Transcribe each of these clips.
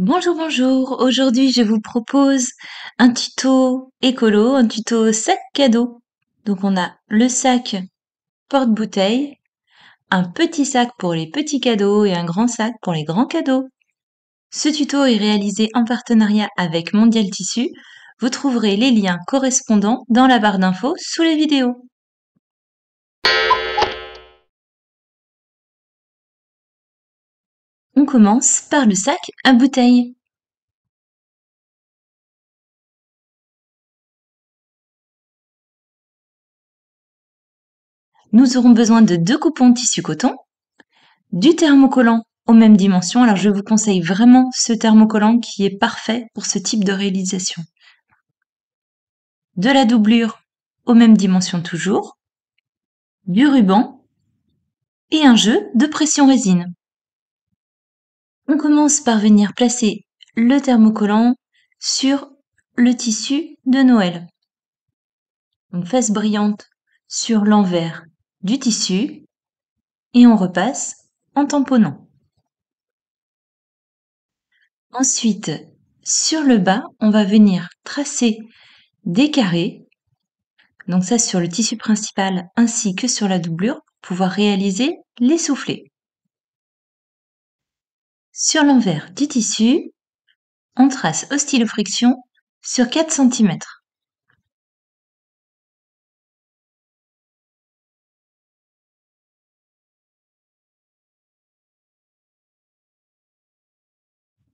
Bonjour, bonjour. Aujourd'hui, je vous propose un tuto écolo, un tuto sac cadeau. Donc, on a le sac porte-bouteille, un petit sac pour les petits cadeaux et un grand sac pour les grands cadeaux. Ce tuto est réalisé en partenariat avec Mondial Tissu. Vous trouverez les liens correspondants dans la barre d'infos sous la vidéo. On commence par le sac à bouteilles. Nous aurons besoin de deux coupons de tissu coton, du thermocollant aux mêmes dimensions. Alors je vous conseille vraiment ce thermocollant qui est parfait pour ce type de réalisation. De la doublure aux mêmes dimensions toujours, du ruban et un jeu de pression résine. On commence par venir placer le thermocollant sur le tissu de Noël. On face brillante sur l'envers du tissu et on repasse en tamponnant. Ensuite, sur le bas, on va venir tracer des carrés, donc ça sur le tissu principal ainsi que sur la doublure, pour pouvoir réaliser les soufflets. Sur l'envers du tissu, on trace au stylo friction sur 4 cm.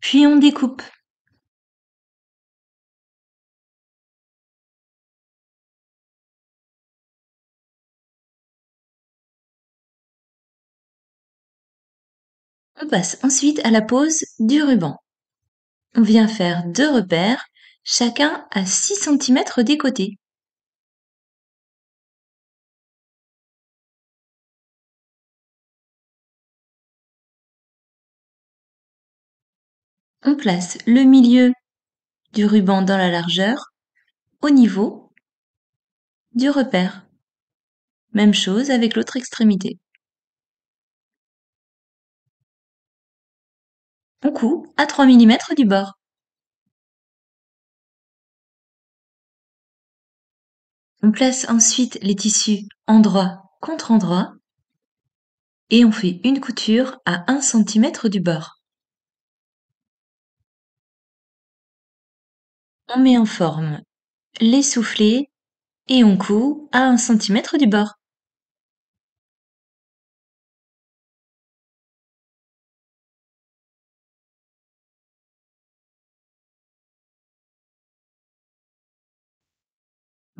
Puis on découpe. passe ensuite à la pose du ruban. On vient faire deux repères, chacun à 6 cm des côtés. On place le milieu du ruban dans la largeur au niveau du repère. Même chose avec l'autre extrémité. On coud à 3 mm du bord. On place ensuite les tissus endroit contre endroit et on fait une couture à 1 cm du bord. On met en forme les soufflets et on coud à 1 cm du bord.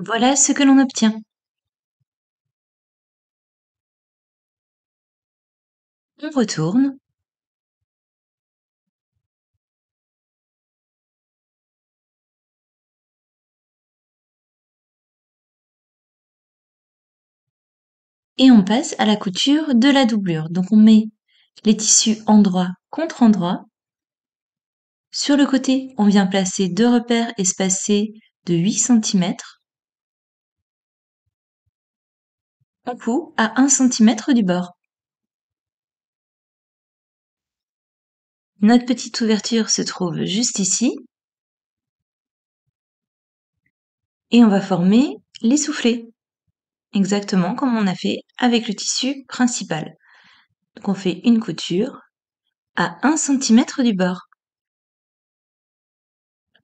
Voilà ce que l'on obtient. On retourne. Et on passe à la couture de la doublure. Donc on met les tissus endroit contre endroit. Sur le côté, on vient placer deux repères espacés de 8 cm. à 1 cm du bord. Notre petite ouverture se trouve juste ici. Et on va former les soufflets, exactement comme on a fait avec le tissu principal. Donc on fait une couture à 1 cm du bord.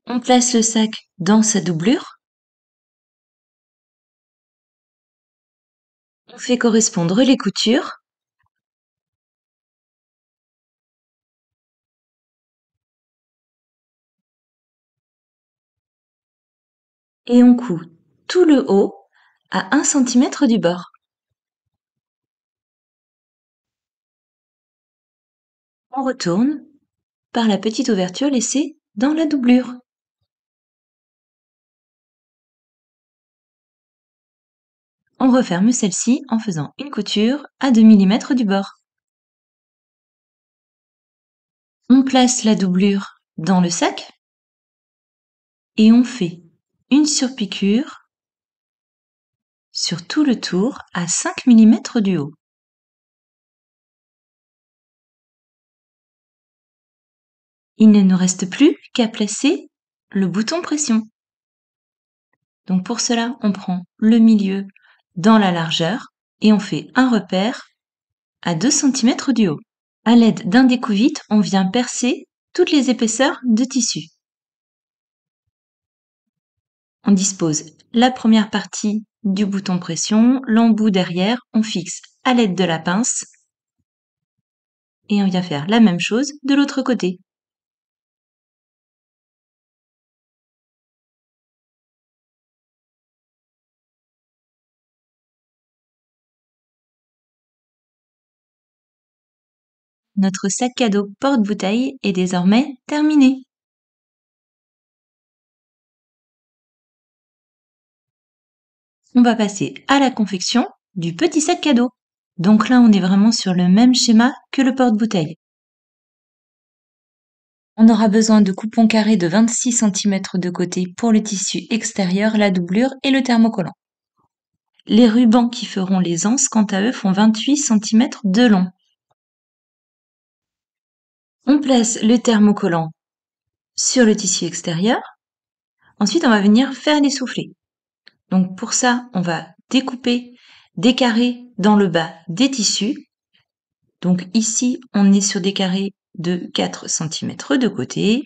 On place le sac dans sa doublure On fait correspondre les coutures. Et on coud tout le haut à 1 cm du bord. On retourne par la petite ouverture laissée dans la doublure. On referme celle-ci en faisant une couture à 2 mm du bord. On place la doublure dans le sac et on fait une surpiqûre sur tout le tour à 5 mm du haut. Il ne nous reste plus qu'à placer le bouton pression. Donc pour cela, on prend le milieu dans la largeur et on fait un repère à 2 cm du haut. À l'aide d'un découvite, on vient percer toutes les épaisseurs de tissu. On dispose la première partie du bouton pression, l'embout derrière, on fixe à l'aide de la pince et on vient faire la même chose de l'autre côté. Notre sac à dos porte bouteille est désormais terminé. On va passer à la confection du petit sac à dos. Donc là, on est vraiment sur le même schéma que le porte-bouteille. On aura besoin de coupons carrés de 26 cm de côté pour le tissu extérieur, la doublure et le thermocollant. Les rubans qui feront les anses, quant à eux, font 28 cm de long. On place le thermocollant sur le tissu extérieur. Ensuite, on va venir faire les soufflets. Donc pour ça, on va découper des carrés dans le bas des tissus. Donc ici, on est sur des carrés de 4 cm de côté.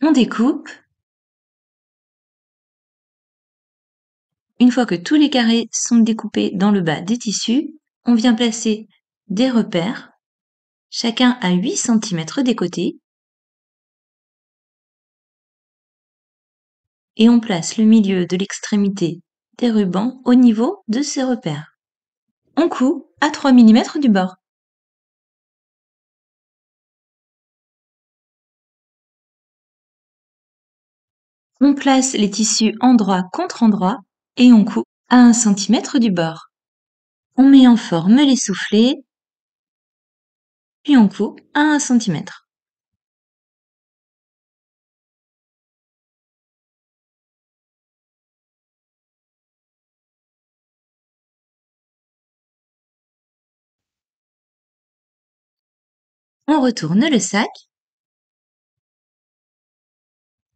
On découpe Une fois que tous les carrés sont découpés dans le bas des tissus, on vient placer des repères, chacun à 8 cm des côtés, et on place le milieu de l'extrémité des rubans au niveau de ces repères. On coud à 3 mm du bord. On place les tissus endroit contre endroit et on coupe à 1 centimètre du bord. On met en forme les soufflets, puis on coupe à 1 cm. On retourne le sac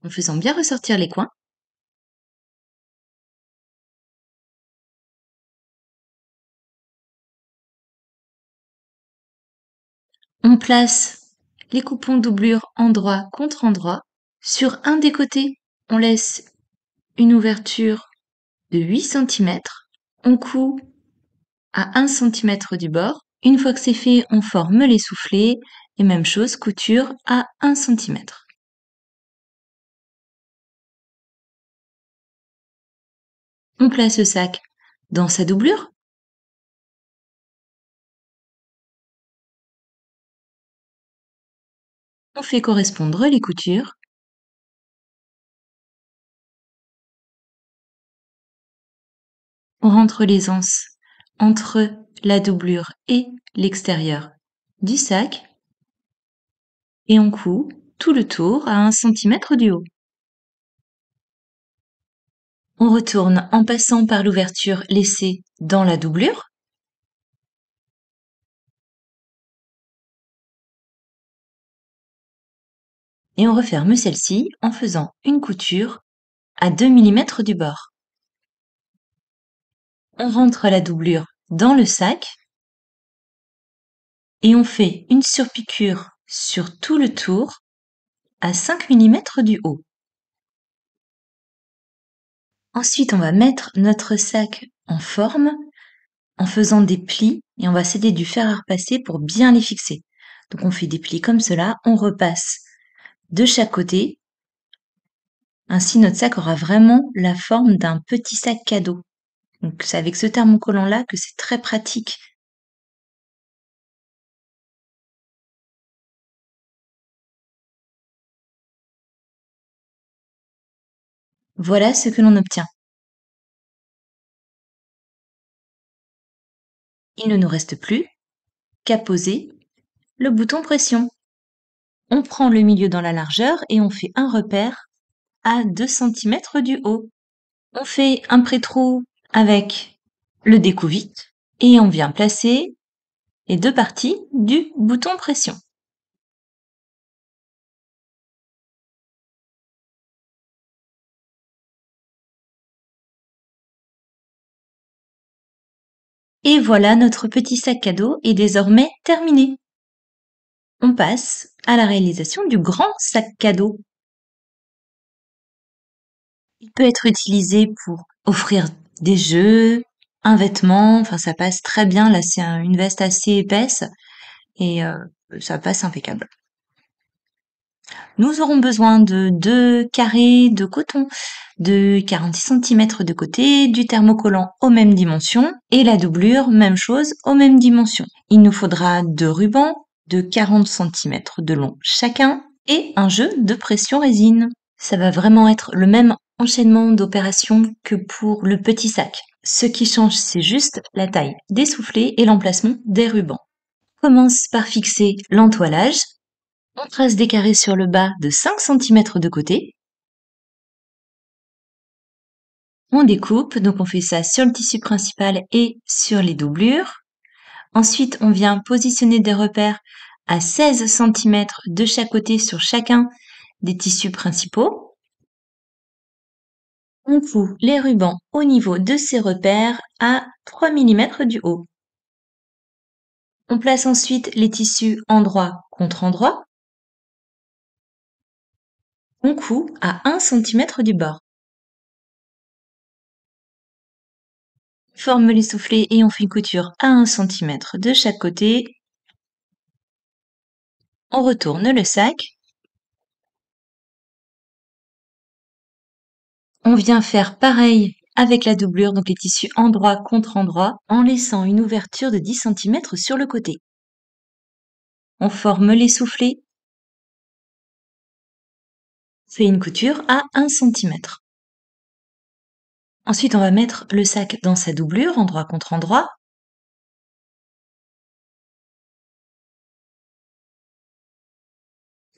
en faisant bien ressortir les coins. On place les coupons doublure endroit contre endroit. Sur un des côtés, on laisse une ouverture de 8 cm. On coud à 1 cm du bord. Une fois que c'est fait, on forme les soufflets et même chose, couture à 1 cm. On place le sac dans sa doublure On fait correspondre les coutures on rentre les anses entre la doublure et l'extérieur du sac et on coud tout le tour à 1 cm du haut. On retourne en passant par l'ouverture laissée dans la doublure et on referme celle-ci en faisant une couture à 2 mm du bord. On rentre la doublure dans le sac et on fait une surpiqûre sur tout le tour à 5 mm du haut. Ensuite, on va mettre notre sac en forme en faisant des plis et on va s'aider du fer à repasser pour bien les fixer. Donc on fait des plis comme cela, on repasse de chaque côté. Ainsi, notre sac aura vraiment la forme d'un petit sac cadeau. c'est avec ce thermocollant-là que c'est très pratique Voilà ce que l'on obtient. Il ne nous reste plus qu'à poser le bouton pression. On prend le milieu dans la largeur et on fait un repère à 2 cm du haut. On fait un pré-trou avec le découvite et on vient placer les deux parties du bouton pression. Et voilà, notre petit sac à dos est désormais terminé on passe à la réalisation du grand sac cadeau. Il peut être utilisé pour offrir des jeux, un vêtement, enfin ça passe très bien, là c'est une veste assez épaisse et euh, ça passe impeccable. Nous aurons besoin de deux carrés de coton de 46 cm de côté, du thermocollant aux mêmes dimensions et la doublure, même chose, aux mêmes dimensions. Il nous faudra deux rubans, de 40 cm de long chacun et un jeu de pression résine. Ça va vraiment être le même enchaînement d'opérations que pour le petit sac. Ce qui change, c'est juste la taille des soufflets et l'emplacement des rubans. On commence par fixer l'entoilage. On trace des carrés sur le bas de 5 cm de côté. On découpe, donc on fait ça sur le tissu principal et sur les doublures. Ensuite, on vient positionner des repères à 16 cm de chaque côté sur chacun des tissus principaux. On coud les rubans au niveau de ces repères à 3 mm du haut. On place ensuite les tissus endroit contre endroit. On coud à 1 cm du bord. forme les soufflets et on fait une couture à 1 cm de chaque côté. On retourne le sac. On vient faire pareil avec la doublure, donc les tissus endroit contre endroit, en laissant une ouverture de 10 cm sur le côté. On forme les soufflets, C'est une couture à 1 cm. Ensuite, on va mettre le sac dans sa doublure, endroit contre endroit.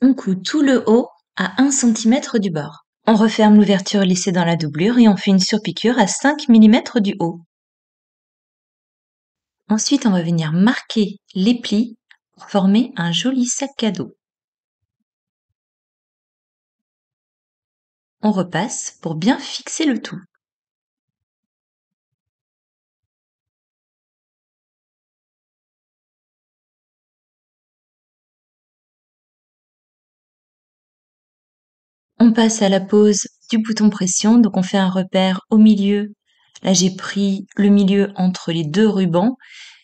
On coud tout le haut à 1 cm du bord. On referme l'ouverture laissée dans la doublure et on fait une surpiqûre à 5 mm du haut. Ensuite, on va venir marquer les plis pour former un joli sac à dos. On repasse pour bien fixer le tout. On passe à la pose du bouton pression, donc on fait un repère au milieu. Là j'ai pris le milieu entre les deux rubans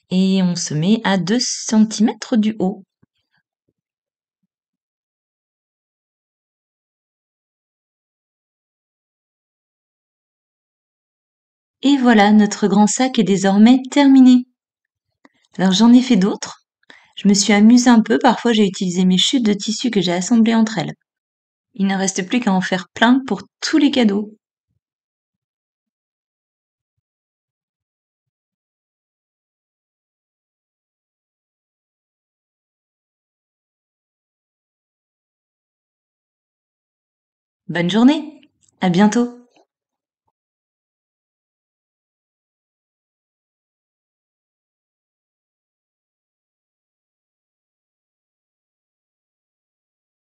et on se met à 2 cm du haut. Et voilà, notre grand sac est désormais terminé. Alors j'en ai fait d'autres. Je me suis amusée un peu, parfois j'ai utilisé mes chutes de tissu que j'ai assemblées entre elles. Il ne reste plus qu'à en faire plein pour tous les cadeaux. Bonne journée, à bientôt